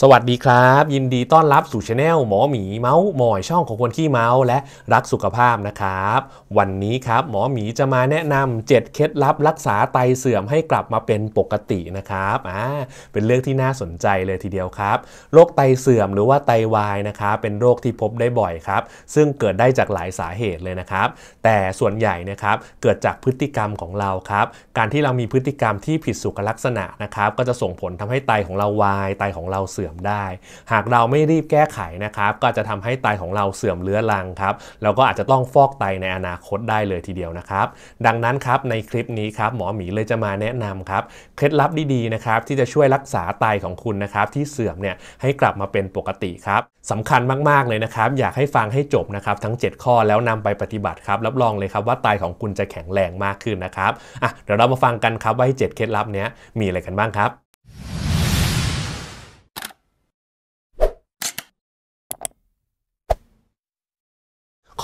สวัสดีครับ ยินดีต้อนรับสู่ช anel หมอหมีเมาส์มอยช่องของคนขี้เมาส์และรักสุขภาพนะครับ วันนี้ครับหมอหมีจะมาแนะนำ 7เคล็ดลับรักษาไตเสื่อมให้กลับมาเป็นปกตินะครับอ่าเป็นเรื่องที่น่าสนใจเลยทีเดียวครับ โรคไตเสื่อมหรือว่าไตวายนะครับเป็นโรคที่พบได้บ่อยครับ ซึ่งเกิดได้จากหลายสาเหตุเลยนะครับ แต่ส่วนใหญ่นะครับเกิดจากพฤติกรรมของเราครับ การที่เรามีพฤติกรรมที่ผิดสุขลักษณะนะครับก็จะส่งผลทำให้ไตของเราวายไตของเราเสื่อมื่อมได้ หากเราไม่รีบแก้ไขนะครับ ก็จะทำให้ไตของเราเสื่อมเรื้อรังครับ แล้วก็อาจจะต้องฟอกไตในอนาคตได้เลยทีเดียวนะครับ ดังนั้นครับในคลิปนี้ครับหมอหมีเลยจะมาแนะนำครับ เคล็ดลับดีๆนะครับที่จะช่วยรักษาไตของคุณนะครับ ที่เสื่อมเนี่ยให้กลับมาเป็นปกติครับสำคัญมากๆเลยนะครับ อยากให้ฟังให้จบนะครับ ทั้ง 7 ข้อแล้วนำไปปฏิบัติครับรับรองเลยครับว่าไตของคุณจะแข็งแรงมากขึ้นนะครับอ่ะเดี๋ยวเรามาฟังกันครับว่าดเคล็ดลับเนี้ยมีอะไรกันบ้างครับ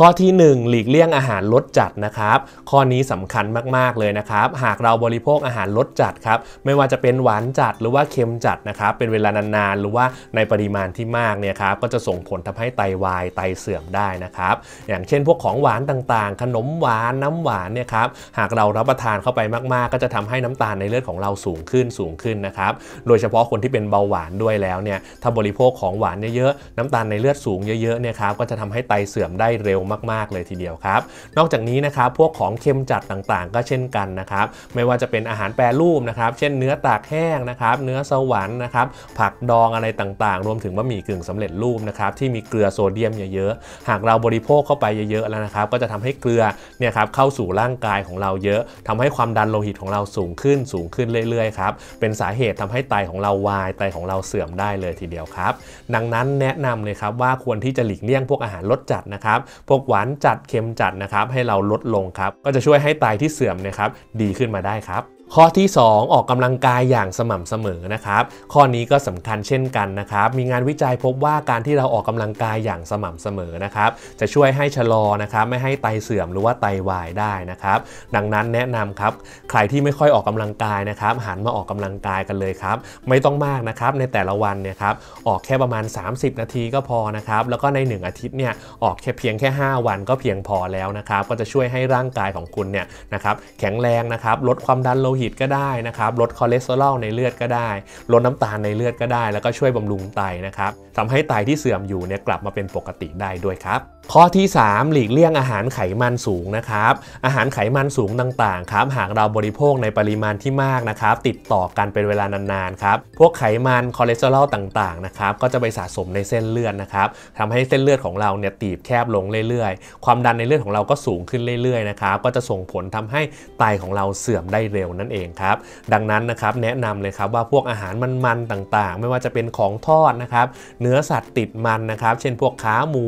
ข้อที่ 1 หลีกเลี่ยงอาหารรสจัดนะครับ ข้อนี้สำคัญมากๆ เลยนะครับ หากเราบริโภคอาหารรสจัดครับไม่ว่าจะเป็นหวานจัดหรือว่าเค็มจัดนะครับเป็นเวลานานๆหรือว่าในปริมาณที่มากเนี่ยครับก็จะส่งผลทำให้ไตวายไตเสื่อมได้นะครับอย่างเช่นพวกของหวานต่างๆ ขนมหวานน้ำหวานเนี่ยครับหากเรารับประทานเข้าไปมากๆ ก็จะทำให้น้ำตาลในเลือดของเราสูงขึ้นสูงขึ้นนะครับโดยเฉพาะคนที่เป็นเบาหวานด้วยแล้วเนี่ยถ้าบริโภคของหวานเยอะๆน้ำตาลในเลือดสูงเยอะๆเนี่ยครับก็จะทำให้ไตเสื่อมได้เร็วมากๆ เลยทีเดียวครับ นอกจากนี้นะครับพวกของเค็มจัดต่างๆ ก็เช่นกันนะครับ ไม่ว่าจะเป็นอาหารแปรรูปนะครับ เช่นเนื้อตากแห้งนะครับเนื้อสวรรค์นะครับผักดองอะไรต่างๆ รวมถึงบะหมี่กึ่งสำเร็จรูปนะครับ ที่มีเกลือโซเดียมเยอะๆหากเราบริโภคเข้าไปเยอะๆแล้วนะครับ ก็จะทำให้เกลือเนี่ยครับเข้าสู่ร่างกายของเราเยอะ ทำให้ความดันโลหิตของเราสูงขึ้นสูงขึ้นเรื่อยๆครับเป็นสาเหตุทำให้ไตของเราวายไตของเราเสื่อมได้เลยทีเดียวครับ ดังนั้นแนะนำเลยครับว่าควรที่จะหลีกเลี่ยงพวกอาหารรสจัดนะครับพวกกหวานจัดเค็มจัดนะครับ ให้เราลดลงครับ ก็จะช่วยให้ไตที่เสื่อมนะครับดีขึ้นมาได้ครับข้อที่ 2 ออกกำลังกายอย่างสม่ำเสมอนะครับข้อนี้ก็สำคัญเช่นกันนะครับมีงานวิจัยพบว่าการที่เราออกกำลังกายอย่างสม่ำเสมอนะครับจะช่วยให้ชะลอนะครับไม่ให้ไตเสื่อมหรือว่าไตวายได้นะครับ ดังนั้นแนะนำครับใครที่ไม่ค่อยออกกำลังกายนะครับหันมาออกกำลังกายกันเลยครับไม่ต้องมากนะครับในแต่ละวันเนี่ยครับออกแค่ประมาณ 30 นาทีก็พอนะครับแล้วก็ใน 1 อาทิตย์เนี่ยออกแค่เพียงแค่ 5 วันก็เพียงพอแล้วนะครับก็จะช่วยให้ร่างกายของคุณเนี่ยนะครับแข็งแรงนะครับลดความดันโลหิตก็ได้นะครับลดคอเลสเตอรอลในเลือดก็ได้ ลดน้ำตาลในเลือดก็ได้ แล้วก็ช่วยบำรุงไตนะครับทำให้ไตที่เสื่อมอยู่เนี่ยกลับมาเป็นปกติได้ด้วยครับ ข้อที่ 3 หลีกเลี่ยงอาหารไขมันสูงนะครับ อาหารไขมันสูงต่างๆครับหากเราบริโภคในปริมาณที่มากนะครับ ติดต่อกันเป็นเวลานานๆครับพวกไขมันคอเลสเตอรอลต่างๆนะครับก็จะไปสะสมในเส้นเลือดนะครับทำให้เส้นเลือดของเราเนี่ยตีบแคบลงเรื่อยๆ ความดันในเลือดของเราก็สูงขึ้นเรื่อยๆนะครับก็จะส่งผลทำให้ไตของเราเสื่อมได้เร็วนั่นเองครับดังนั้นนะครับแนะนำเลยครับว่าพวกอาหารมันๆต่างๆ ไม่ว่าจะเป็นของทอดนะครับเนนื้อสัตว์ติดมันนะครับ เช่นพวกขาหมู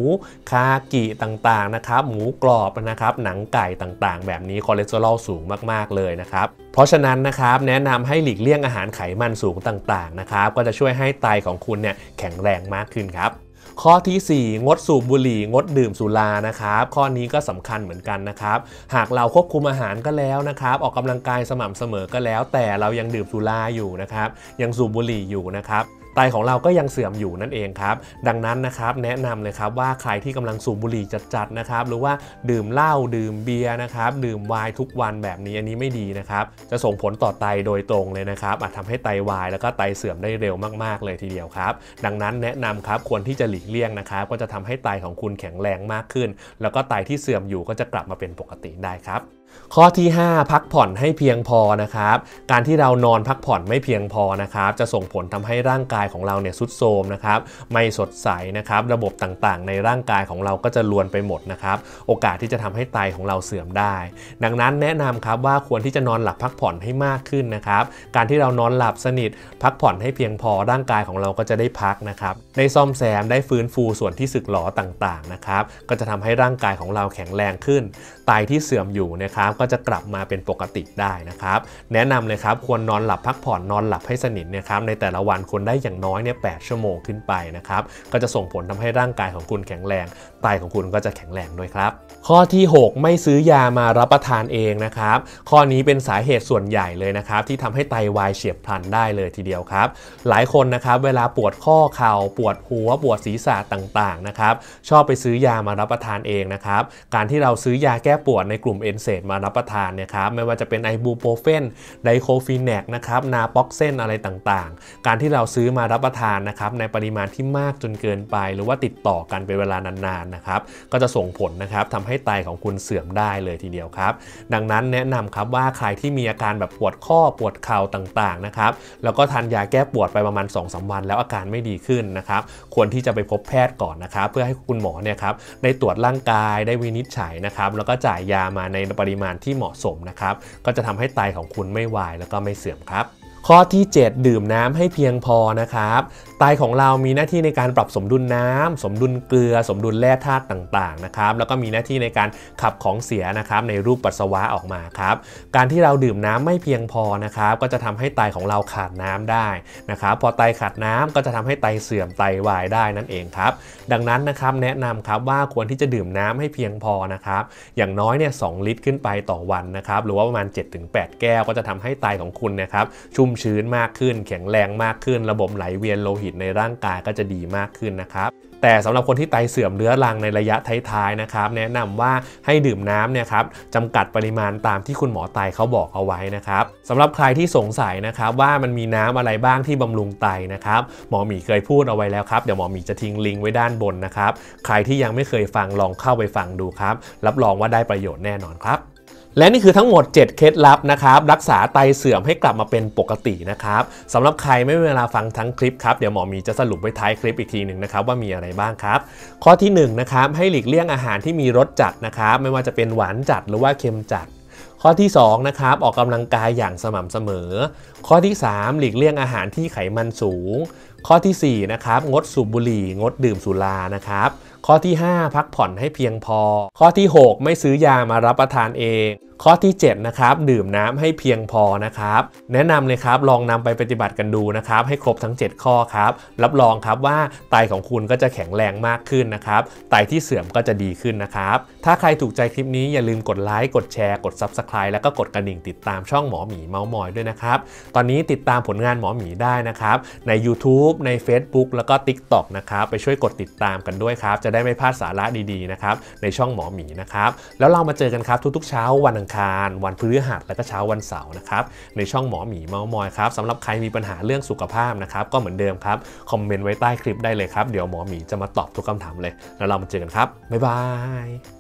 คากิต่างๆนะครับ หมูกรอบนะครับ หนังไก่ต่างๆ แบบนี้คอเลสเตอรอลสูงมาก ๆเลยนะครับ เพราะฉะนั้นนะครับแนะนำให้หลีกเลี่ยงอาหารไขมันสูงต่าง ๆนะครับ ก็จะช่วยให้ไตของคุณเนี่ยแข็งแรงมากขึ้นครับ ข้อที่ 4 งดสูบบุหรี่ งดดื่มสุรานะครับ ข้อนี้ก็สำคัญเหมือนกันนะครับ หากเราควบคุมอาหารก็แล้วนะครับ ออกกำลังกายสม่ำเสมอก็แล้ว แต่เรายังดื่มสุราอยู่นะครับ ยังสูบบุหรี่อยู่นะครับไตของเราก็ยังเสื่อมอยู่นั่นเองครับ ดังนั้นนะครับแนะนำเลยครับว่าใครที่กำลังสูบบุหรี่จัดๆนะครับ หรือว่าดื่มเหล้าดื่มเบียร์นะครับ ดื่มไวน์ทุกวันแบบนี้ อันนี้ไม่ดีนะครับ จะส่งผลต่อไตโดยตรงเลยนะครับ อาจทำให้ไตวาย แล้วก็ไตเสื่อมได้เร็วมากๆเลยทีเดียวครับ ดังนั้นแนะนำครับ ควรที่จะหลีกเลี่ยงนะครับ ก็จะทำให้ไตของคุณแข็งแรงมากขึ้น แล้วก็ไตที่เสื่อมอยู่ก็จะกลับมาเป็นปกติได้ครับข้อที่ 5 พักผ่อนให้เพียงพอนะครับ การที่เรานอนพักผ่อนไม่เพียงพอนะครับจะส่งผลทำให้ร่างกายของเราเนี่ยรุดโทมนะครับ ไม่สดใสนะครับ ระบบต่างๆ ในร่างกายของเราก็จะลวนไปหมดนะครับโอกาสที่จะทำให้ไตของเราเสื่อมได้ ดังนั้นแนะนำครับว่าควรที่จะนอนหลับพักผ่อนให้มากขึ้นนะครับการที่เรานอนหลับสนิท พักผ่อนให้เพียงพอ ร่างกายของเราก็จะได้พักนะครับ ได้ซ่อมแซมได้ฟื้นฟูส่วนที่สึกหรอต่างๆนะครับก็จะทำให้ร่างกายของเราแข็งแรงขึ้นไตที่เสื่อมอยู่นะครับครับก็จะกลับมาเป็นปกติได้นะครับ แนะนำเลยครับ ควรนอนหลับพักผ่อนนอนหลับให้สนิทนะครับ ในแต่ละวันควรได้อย่างน้อยเนี่ยแชั่วโมงขึ้นไปนะครับ ก็จะส่งผลทำให้ร่างกายของคุณแข็งแรง ไตของคุณก็จะแข็งแรงด้วยครับ ข้อที่ 6 ไม่ซื้อยามารับประทานเองนะครับ ข้อนี้เป็นสาเหตุส่วนใหญ่เลยนะครับที่ทำให้ไตวายเฉียบพลันได้เลยทีเดียวครับ หลายคนนะครับเวลาปวดข้อเข่าปวดหัวปวดศีรษะต่างๆนะครับ ชอบไปซื้อยามารับประทานเองนะครับ การที่เราซื้อยาแก้ปวดในกลุ่มเอนเซมมารับประทานเนี่ยครับไม่ว่าจะเป็นไอบูโปรเฟนไดโคฟีแนกนะครับนาป็อกเซนอะไรต่างๆ การที่เราซื้อมารับประทานนะครับในปริมาณที่มากจนเกินไป หรือว่าติดต่อกันเป็นเวลานานๆนะครับก็จะส่งผลนะครับทำให้ไตของคุณเสื่อมได้เลยทีเดียวครับ ดังนั้นแนะนำครับว่าใครที่มีอาการแบบปวดข้อปวดเข่าต่างๆนะครับแล้วก็ทานยาแก้ปวดไปประมาณ2อสวันแล้วอาการไม่ดีขึ้นนะครับควรที่จะไปพบแพทย์ก่อนนะครับเพื่อให้คุณหมอเนี่ยครับได้ตรวจร่างกายได้วินิจฉัยนะครับแล้วก็จ่ายยามาในปริมาณที่เหมาะสมนะครับ ก็จะทำให้ไตของคุณไม่วายแล้วก็ไม่เสื่อมครับข้อที่ 7 ดื่มน้ำให้เพียงพอนะครับไตของเรามีหน้าที่ในการปรับสมดุลน้ำ สมดุลเกลือ สมดุลแร่ธาตุต่างๆนะครับแล้วก็มีหน้าที่ในการขับของเสียนะครับในรูปปัสสาวะออกมาครับการที่เราดื่มน้ำไม่เพียงพอนะครับก็จะทำให้ไตของเราขาดน้ำได้นะครับพอไตขาดน้ำก็จะทำให้ไตเสื่อมไตวายได้นั่นเองครับดังนั้นนะครับแนะนำครับว่าควรที่จะดื่มน้ำให้เพียงพอนะครับอย่างน้อยเนี่ยสลิตรขึ้นไปต่อวันนะครับหรือว่าประมาณ7-8แก้วก็จะทำให้ไตของคุณนะครับชุ่มมชื้นมากขึ้น แข็งแรงมากขึ้น ระบบไหลเวียนโลหิตในร่างกายก็จะดีมากขึ้นนะครับแต่สำหรับคนที่ไตเสื่อมเรื้อรังในระยะท้ายๆนะครับแนะนำว่าให้ดื่มน้ำเนี่ยครับจำกัดปริมาณตามที่คุณหมอไตเขาบอกเอาไว้นะครับสำหรับใครที่สงสัยนะครับว่ามันมีน้ำอะไรบ้างที่บำรุงไตนะครับ หมอหมีเคยพูดเอาไว้แล้วครับเดี๋ยวหมอหมีจะทิ้งลิงก์ไว้ด้านบนนะครับ ใครที่ยังไม่เคยฟังลองเข้าไปฟังดูครับรับรองว่าได้ประโยชน์แน่นอนครับและนี่คือทั้งหมด 7 เคล็ดลับนะครับ รักษาไตเสื่อมให้กลับมาเป็นปกตินะครับสำหรับใครไม่มีเวลาฟังทั้งคลิปครับ เดี๋ยวหมอมีจะสรุปไว้ท้ายคลิปอีกทีหนึ่งนะครับ ว่ามีอะไรบ้างครับ ข้อที่1นนะครับให้หลีกเลี่ยงอาหารที่มีรสจัดนะครับ ไม่ว่าจะเป็นหวานจัดหรือว่าเค็มจัด ข้อที่2นะครับออกกำลังกายอย่างสม่ำเสมอ ข้อที่ 3 หลีกเลี่ยงอาหารที่ไขมันสูง ข้อที่ 4 นะครับ งดสูบบุหรี่ งดดื่มสุรานะครับข้อที่ 5 พักผ่อนให้เพียงพอ ข้อที่ 6 ไม่ซื้อยามารับประทานเองข้อที่ 7 นะครับดื่มน้ำให้เพียงพอนะครับ แนะนำเลยครับ ลองนำไปปฏิบัติกันดูนะครับ ให้ครบทั้ง 7 ข้อครับ รับรองครับว่า ไตของคุณก็จะแข็งแรงมากขึ้นนะครับ ไตที่เสื่อมก็จะดีขึ้นนะครับ ถ้าใครถูกใจคลิปนี้ อย่าลืมกดไลค์กดแชร์กด Subscribe แล้วก็กดกระดิ่งติดตามช่องหมอหมีเมาส์มอยด้วยนะครับตอนนี้ติดตามผลงานหมอหมีได้นะครับใน YouTube ใน Facebook แล้วก็ t i k t o กนะครับไปช่วยกดติดตามกันด้วยครับจะได้ไม่พลาดสาระดีๆนะครับในช่องหมอหมีนะครับแล้วเรามาเจอกันครับทุกๆเช้าวันอังคารวันพฤหัสและก็เช้าวันเสาร์นะครับ ในช่องหมอหมีเมามอยครับสำหรับใครมีปัญหาเรื่องสุขภาพนะครับ ก็เหมือนเดิมครับ คอมเมนต์ไว้ใต้คลิปได้เลยครับ เดี๋ยวหมอหมีจะมาตอบทุกคำถามเลย แล้วเรามาเจอกันครับ บ๊ายบาย